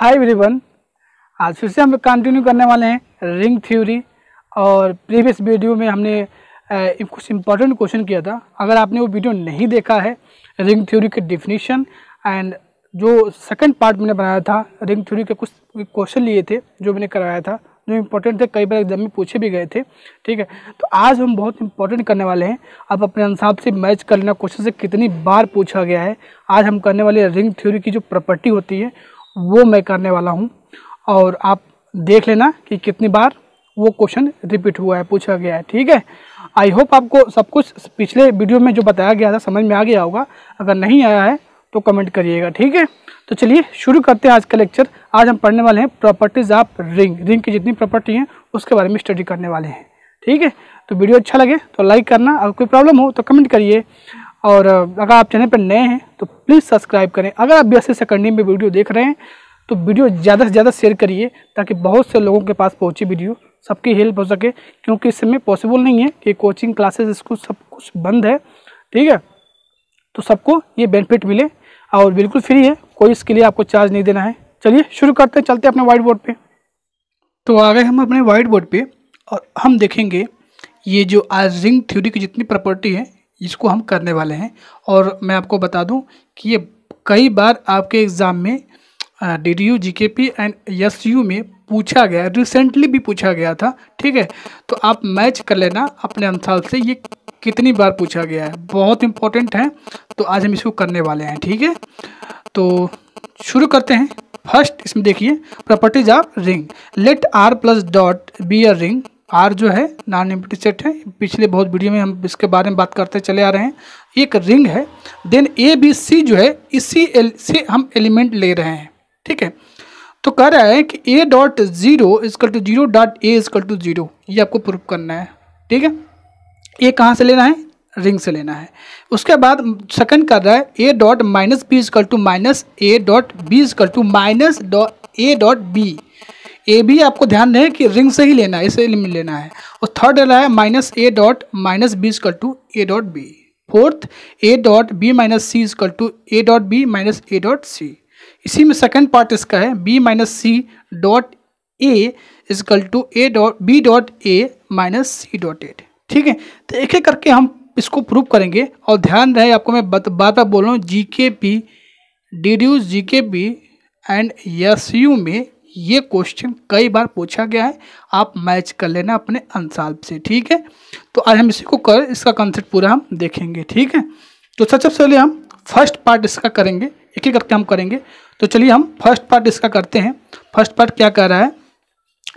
hi everyone आज फिर से हम कंटिन्यू करने वाले हैं रिंग थ्योरी और प्रीवियस वीडियो में हमने कुछ इम्पोर्टेंट क्वेश्चन किया था अगर आपने वो वीडियो नहीं देखा है रिंग थ्योरी के डिफिनीशन एंड जो सेकंड पार्ट मैंने बनाया था रिंग थ्योरी के कुछ क्वेश्चन लिए थे जो मैंने कराया था जो इम्पोर्टेंट थे कई बार एग्जाम में पूछे भी गए थे ठीक है तो आज हम बहुत इंपॉर्टेंट करने वाले हैं आप अपने हिसाब से मैच कर लेना क्वेश्चन से कितनी बार पूछा गया है आज हम करने वाले रिंग थ्योरी की जो प्रॉपर्टी होती है वो मैं करने वाला हूँ और आप देख लेना कि कितनी बार वो क्वेश्चन रिपीट हुआ है पूछा गया है ठीक है आई होप आपको सब कुछ पिछले वीडियो में जो बताया गया था समझ में आ गया होगा अगर नहीं आया है तो कमेंट करिएगा ठीक है तो चलिए शुरू करते हैं आज का लेक्चर आज हम पढ़ने वाले हैं प्रॉपर्टीज़ ऑफ रिंग रिंग की जितनी प्रॉपर्टी हैं उसके बारे में स्टडी करने वाले हैं ठीक है तो वीडियो अच्छा लगे तो लाइक करना अगर कोई प्रॉब्लम हो तो कमेंट करिए और अगर आप चैनल पर नए हैं तो प्लीज़ सब्सक्राइब करें अगर आप बी एस में वीडियो देख रहे हैं तो वीडियो ज़्यादा से ज़्यादा शेयर करिए ताकि बहुत से लोगों के पास पहुँचे वीडियो सबकी हेल्प हो सके क्योंकि इस समय पॉसिबल नहीं है कि कोचिंग क्लासेस इसको सब कुछ बंद है ठीक है तो सबको ये बेनिफिट मिले और बिल्कुल फ्री है कोई इसके लिए आपको चार्ज नहीं देना है चलिए शुरू करते हैं चलते हैं अपने वाइट बोर्ड पर तो आ गए हम अपने वाइट बोर्ड पर और हम देखेंगे ये जो आज रिंग थ्योरी की जितनी प्रॉपर्टी है इसको हम करने वाले हैं और मैं आपको बता दूं कि ये कई बार आपके एग्ज़ाम में D D U G K P and S U में पूछा गया रिसेंटली भी पूछा गया था ठीक है तो आप मैच कर लेना अपने अनुसार से ये कितनी बार पूछा गया है बहुत इंपॉर्टेंट है तो आज हम इसको करने वाले हैं ठीक है तो शुरू करते हैं फर्स्ट इसमें देखिए properties of ring let R plus dot be a ring R जो है नॉन एम्प्टी सेट है पिछले बहुत वीडियो में हम इसके बारे में बात करते चले आ रहे हैं एक रिंग है देन ए बी सी जो है इसी एल से हम एलिमेंट ले रहे हैं ठीक है तो कह रहा है कि ए dot zero is equal to zero dot A is equal to zero ये आपको प्रूफ करना है ठीक है ए कहाँ से लेना है रिंग से लेना है उसके बाद सेकंड कर रहा है a dot minus B is equal to minus A dot B is equal to minus dot a dot b a भी आपको ध्यान दें कि रिंग से ही लेना है इसे लेना है और थर्ड रहा है minus A dot minus B is equal to A dot B fourth A dot B minus C is equal to A dot B minus A dot C इसी में सेकंड पार्ट इसका है B minus C dot A is equal to A dot B dot A minus C dot eight ठीक है तो एक एक करके हम इसको प्रूव करेंगे और ध्यान रहे आपको मैं बात बात बोल रहा हूँ G K P D D U G K P and S U में ये क्वेश्चन कई बार पूछा गया है आप मैच कर लेना अपने अंसाल से ठीक है तो आज हम इसी को कर इसका कंसेप्ट पूरा हम देखेंगे ठीक है तो सबसे पहले हम फर्स्ट पार्ट इसका करेंगे एक ही करके हम करेंगे तो चलिए हम फर्स्ट पार्ट इसका करते हैं फर्स्ट पार्ट क्या कह रहा है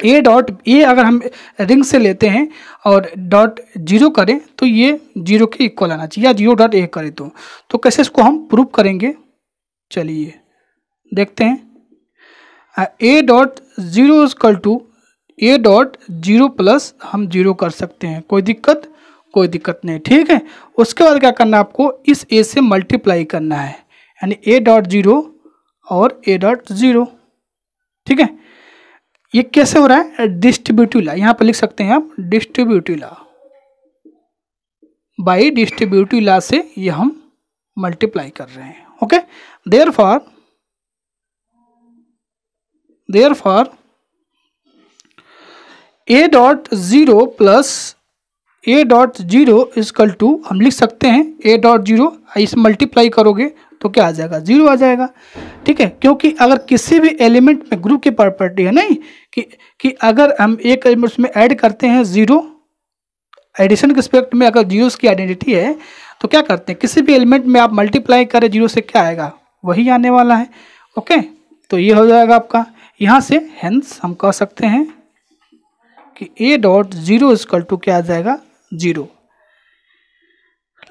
ए डॉट ए अगर हम रिंग से लेते हैं और डॉट जीरो करें तो ये जीरो के इक्वल आना चाहिए या जीरो डॉट ए करें तो तो कैसे इसको हम प्रूव करेंगे चलिए देखते हैं A dot zero is equal to A dot zero plus हम जीरो कर सकते हैं कोई दिक्कत कोई दिक्कत नहीं ठीक है उसके बाद क्या करना है आपको इस ए से मल्टीप्लाई करना है यानी ए डॉट जीरो और ए डॉट ज़ीरो ठीक है ये कैसे हो रहा है डिस्ट्रीब्यूटिव ला यहाँ पर लिख सकते हैं आप distributive law by distributive law से ये हम मल्टीप्लाई कर रहे हैं okay therefore therefore a dot zero plus A dot zero is equal to हम लिख सकते हैं ए डॉट जीरो इस मल्टीप्लाई करोगे तो क्या आ जाएगा जीरो आ जाएगा ठीक है क्योंकि अगर किसी भी एलिमेंट में ग्रुप की प्रॉपर्टी है नहीं कि कि अगर हम एक एलिमेंट में ऐड करते हैं जीरो एडिशन के रिस्पेक्ट में अगर जीरो की आइडेंटिटी है तो क्या करते हैं किसी भी एलिमेंट में आप मल्टीप्लाई करें जीरो से क्या आएगा वही आने वाला है ओके तो ये हो जाएगा आपका यहाँ से हेंस हम कह सकते हैं कि ए डॉट जीरो इजकल टू क्या आ जाएगा जीरो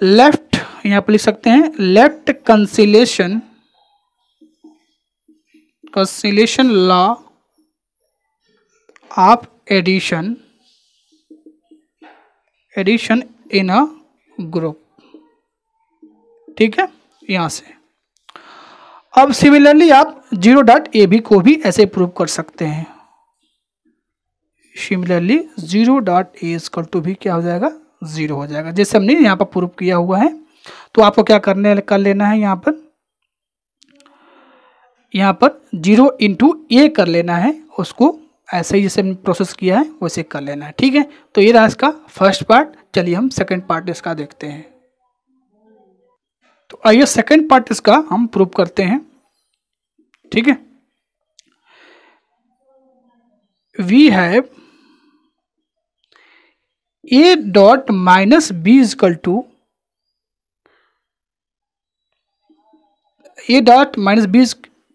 लेफ्ट यहाँ पर लिख सकते हैं left cancellation cancellation law of addition addition in a group ठीक है यहाँ से अब सिमिलरली आप जीरो डॉट ए बी को भी ऐसे प्रूव कर सकते हैं similarly zero dot A is equal to भी क्या हो जाएगा जीरो हो जाएगा जैसे हमने यहाँ पर प्रूव किया हुआ है तो आपको क्या करने कर लेना है यहाँ पर यहाँ पर जीरो इंटू ए कर लेना है उसको ऐसे ही जैसे हमने प्रोसेस किया है वैसे कर लेना है ठीक है तो ये रहा इसका फर्स्ट पार्ट चलिए हम सेकंड पार्ट इसका देखते हैं तो आइए सेकंड पार्ट इसका हम प्रूव करते हैं ठीक है we have A dot minus B is equal to A dot minus B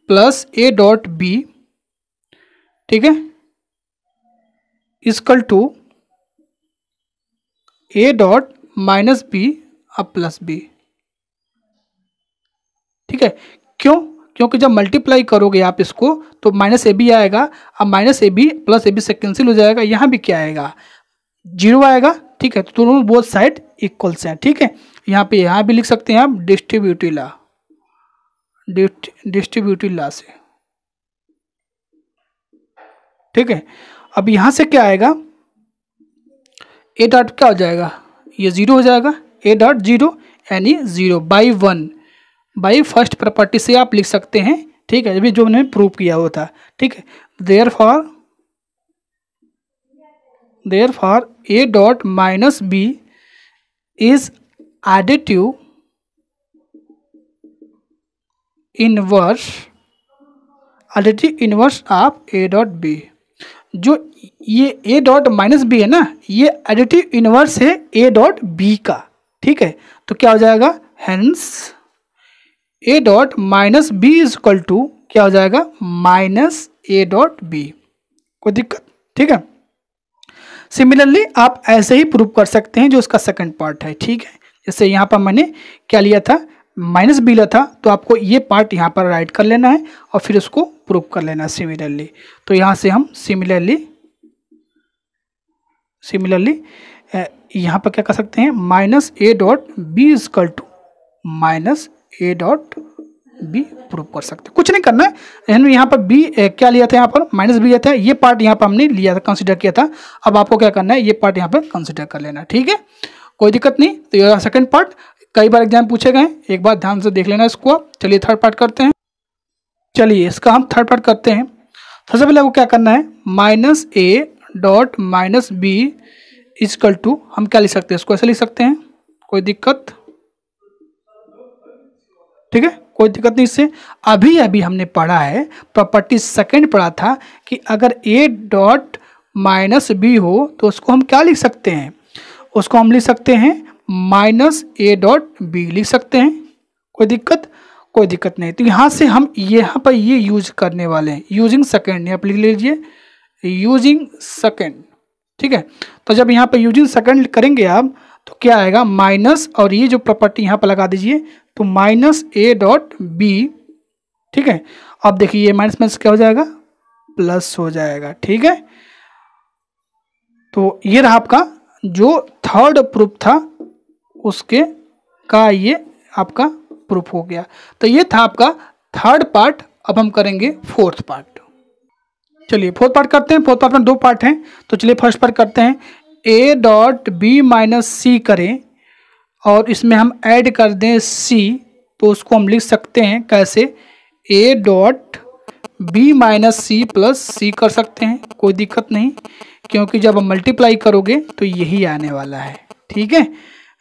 plus A dot B ठीक है is equal to A dot minus B अब प्लस बी ठीक है क्यों क्योंकि जब मल्टीप्लाई करोगे आप इसको तो माइनस ए बी आएगा अब minus A B plus A B से कैंसिल हो जाएगा यहाँ भी क्या आएगा जीरो आएगा ठीक है तो दोनों बोथ साइड इक्वल्स हैं ठीक है यहाँ पे यहाँ भी लिख सकते हैं आप डिस्ट्रीब्यूटिव ला डिस्ट्रीब्यूटिव ला से ठीक है अब यहाँ से क्या आएगा ए डॉट क्या हो जाएगा ये ज़ीरो हो जाएगा ए डॉट जीरो यानी zero by one by first property से आप लिख सकते हैं ठीक है अभी जो मैंने प्रूव किया हुआ था ठीक है therefore therefore A dot minus B is additive inverse additive inverse of A dot B जो ये ए डॉट माइनस बी है ना ये एडिटिव इनवर्स है ए डॉट बी का ठीक है तो क्या हो जाएगा hence A dot minus B is equal to क्या हो जाएगा माइनस ए डॉट बी कोई दिक्कत ठीक है सिमिलरली आप ऐसे ही प्रूव कर सकते हैं जो उसका सेकंड पार्ट है ठीक है जैसे यहाँ पर मैंने क्या लिया था माइनस बी लिया था तो आपको ये पार्ट यहाँ पर राइट कर लेना है और फिर उसको प्रूव कर लेना है सिमिलरली तो यहाँ से हम सिमिलरली सिमिलरली यहाँ पर क्या कर सकते हैं minus A dot B is equal to minus A dot B prove कर सकते कुछ नहीं करना है यानी यहाँ पर बी क्या लिया था यहाँ पर माइनस बी लिया था ये पार्ट यहाँ पर हमने लिया था कंसिडर किया था अब आपको क्या करना है ये पार्ट यहाँ पर कंसिडर कर लेना ठीक है कोई दिक्कत नहीं तो ये सेकेंड पार्ट कई बार एग्जाम पूछे गए एक बार ध्यान से देख लेना इसको चलिए थर्ड पार्ट करते हैं चलिए इसका हम थर्ड पार्ट करते हैं सबसे पहले आपको क्या करना है minus A dot minus B is equal to हम क्या लिख सकते हैं इसको ऐसे लिख सकते हैं कोई दिक्कत ठीक है कोई दिक्कत नहीं इससे अभी अभी हमने पढ़ा है प्रॉपर्टी सेकंड पढ़ा था कि अगर ए डॉट माइनस बी हो तो उसको हम क्या लिख सकते हैं उसको हम लिख सकते हैं माइनस ए डॉट बी लिख सकते हैं कोई दिक्कत कोई दिक्कत नहीं तो यहाँ से हम यहाँ पर ये यूज करने वाले हैं यूजिंग सेकेंड आप लिख लीजिए यूजिंग सेकेंड ठीक है तो जब यहाँ पर यूजिंग सेकेंड करेंगे आप तो क्या आएगा माइनस और ये जो प्रॉपर्टी यहाँ पर लगा दीजिए तो माइनस ए डॉट बी ठीक है अब देखिए ये माइनस माइनस क्या हो जाएगा प्लस हो जाएगा ठीक है तो ये रहा आपका जो थर्ड प्रूफ था उसके का ये आपका प्रूफ हो गया तो ये था आपका थर्ड पार्ट अब हम करेंगे फोर्थ पार्ट चलिए फोर्थ पार्ट करते हैं फोर्थ पार्ट में दो पार्ट हैं तो चलिए फर्स्ट पार्ट करते हैं A dot B minus C करें और इसमें हम ऐड कर दें सी तो उसको हम लिख सकते हैं कैसे A dot B minus C plus C कर सकते हैं कोई दिक्कत नहीं क्योंकि जब हम मल्टीप्लाई करोगे तो यही आने वाला है ठीक है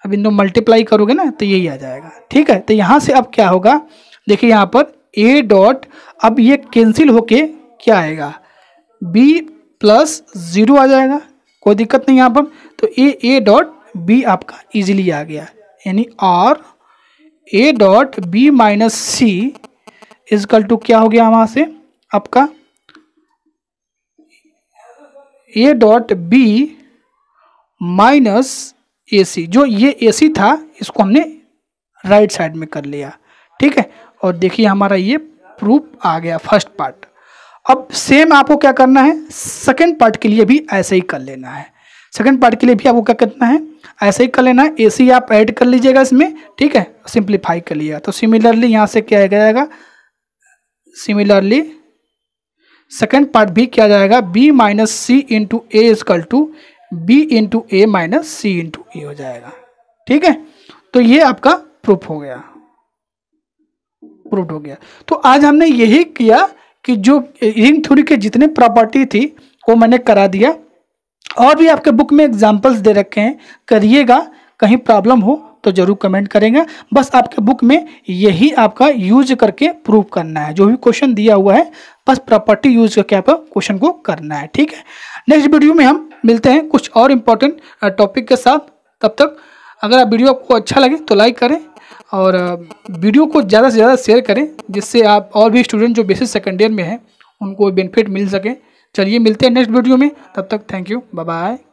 अब इन दो मल्टीप्लाई करोगे ना तो यही आ जाएगा ठीक है तो यहाँ से अब क्या होगा देखिए यहाँ पर ए डॉट अब ये कैंसिल होके क्या आएगा बी प्लस ज़ीरो आ जाएगा कोई दिक्कत नहीं यहाँ पर तो ए ए डॉट बी आपका इजीली आ गया यानी R A dot B minus C is equal to क्या हो गया वहाँ से आपका A dot B minus A C जो ये ए सी था इसको हमने राइट साइड में कर लिया ठीक है और देखिए हमारा ये प्रूफ आ गया फर्स्ट पार्ट अब सेम आपको क्या करना है सेकेंड पार्ट के लिए भी ऐसे ही कर लेना है सेकेंड पार्ट के लिए भी आपको क्या करना है ऐसे ही कर लेना है ए सी आप ऐड कर लीजिएगा इसमें ठीक है सिंप्लीफाई कर लीजिएगा तो सिमिलरली यहाँ से क्या जाएगा सिमिलरली सेकेंड पार्ट भी क्या जाएगा B minus C into A is equal to B into A minus C into A हो जाएगा ठीक है तो ये आपका प्रूफ हो गया प्रूफ हो गया तो आज हमने यही किया कि जो रिंग थ्योरी के जितने प्रॉपर्टी थी वो मैंने करा दिया और भी आपके बुक में एग्जाम्पल्स दे रखे हैं करिएगा कहीं प्रॉब्लम हो तो जरूर कमेंट करेंगे बस आपके बुक में यही आपका यूज करके प्रूव करना है जो भी क्वेश्चन दिया हुआ है बस प्रॉपर्टी यूज करके आपका क्वेश्चन को करना है ठीक है नेक्स्ट वीडियो में हम मिलते हैं कुछ और इम्पोर्टेंट टॉपिक के साथ तब तक अगर आप वीडियो आपको अच्छा लगे तो लाइक करें और वीडियो को ज़्यादा से ज़्यादा शेयर करें जिससे आप और भी स्टूडेंट जो बेसिक सेकेंड ईयर में हैं उनको बेनिफिट मिल सके चलिए मिलते हैं नेक्स्ट वीडियो में तब तक थैंक यू बाय